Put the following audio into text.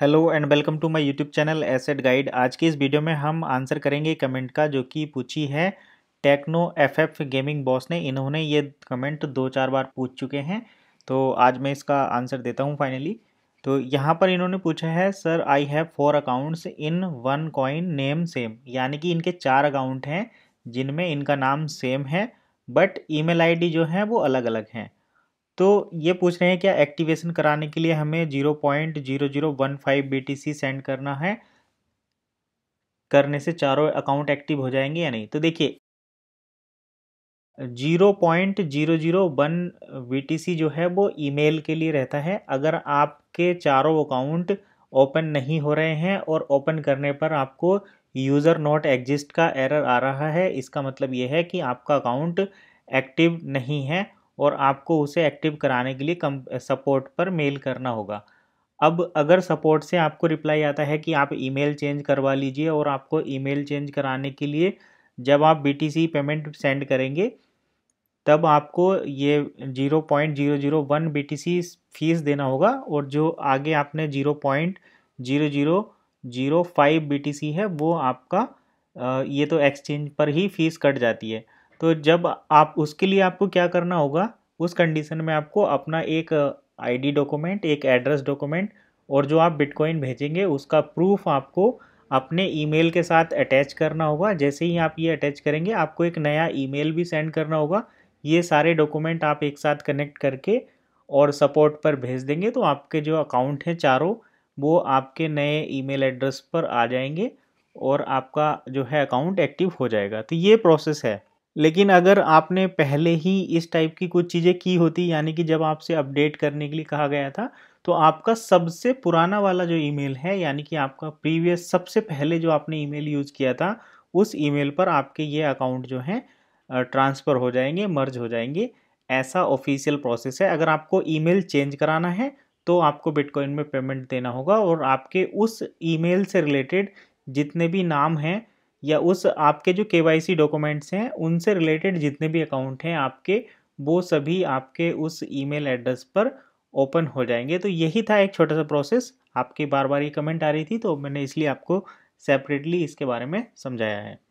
hello and welcome to my YouTube channel asset guide आज की इस वीडियो में हम आंसर करेंगे कमेंट का जो कि पूछी है टेक्नो एफएफ गेमिंग बॉस ने इन्होंने ये कमेंट दो चार बार पूछ चुके हैं तो आज मैं इसका आंसर देता हूँ फाइनली तो यहाँ पर इन्होंने पूछा है sir I have four accounts in one coin name same यानी कि इनके चार अकाउंट हैं जिनमें इनका नाम सेम है बट ई मेल जो है वो अलग अलग हैं तो ये पूछ रहे हैं क्या एक्टिवेशन कराने के लिए हमें zero point zero zero one five B T C send करना है करने से चारों अकाउंट एक्टिव हो जाएंगे या नहीं तो देखिए zero point zero zero one V जो है वो ईमेल के लिए रहता है अगर आपके चारों अकाउंट ओपन नहीं हो रहे हैं और ओपन करने पर आपको यूज़र नोट एग्जिस्ट का एरर आ रहा है इसका मतलब ये है कि आपका अकाउंट एक्टिव नहीं है और आपको उसे एक्टिव कराने के लिए कम सपोर्ट पर मेल करना होगा अब अगर सपोर्ट से आपको रिप्लाई आता है कि आप ईमेल चेंज करवा लीजिए और आपको ईमेल चेंज कराने के लिए जब आप बीटीसी पेमेंट सेंड करेंगे तब आपको ये zero point zero zero one B fees देना होगा और जो आगे आपने zero point zero zero zero five B है वो आपका ये तो एक्सचेंज पर ही फीस कट जाती है तो जब आप उसके लिए आपको क्या करना होगा उस कंडीशन में आपको अपना एक आईडी uh, डॉक्यूमेंट एक एड्रेस डॉक्यूमेंट और जो आप बिटकॉइन भेजेंगे उसका प्रूफ आपको अपने ईमेल के साथ अटैच करना होगा जैसे ही आप ये अटैच करेंगे आपको एक नया ईमेल भी सेंड करना होगा ये सारे डॉक्यूमेंट आप एक साथ कनेक्ट करके और सपोर्ट पर भेज देंगे तो आपके जो अकाउंट हैं चारों वो आपके नए ईमेल एड्रेस पर आ जाएंगे और आपका जो है अकाउंट एक्टिव हो जाएगा तो ये प्रोसेस है लेकिन अगर आपने पहले ही इस टाइप की कुछ चीज़ें की होती यानी कि जब आपसे अपडेट करने के लिए कहा गया था तो आपका सबसे पुराना वाला जो ईमेल है यानी कि आपका प्रीवियस सबसे पहले जो आपने ईमेल यूज़ किया था उस ईमेल पर आपके ये अकाउंट जो हैं ट्रांसफ़र हो जाएंगे मर्ज हो जाएंगे ऐसा ऑफिशियल प्रोसेस है अगर आपको ईमेल चेंज कराना है तो आपको बिटकॉइन में पेमेंट देना होगा और आपके उस ईमेल से रिलेटेड जितने भी नाम हैं या उस आपके जो के डॉक्यूमेंट्स हैं उनसे रिलेटेड जितने भी अकाउंट हैं आपके वो सभी आपके उस ईमेल एड्रेस पर ओपन हो जाएंगे तो यही था एक छोटा सा प्रोसेस आपके बार बार ये कमेंट आ रही थी तो मैंने इसलिए आपको सेपरेटली इसके बारे में समझाया है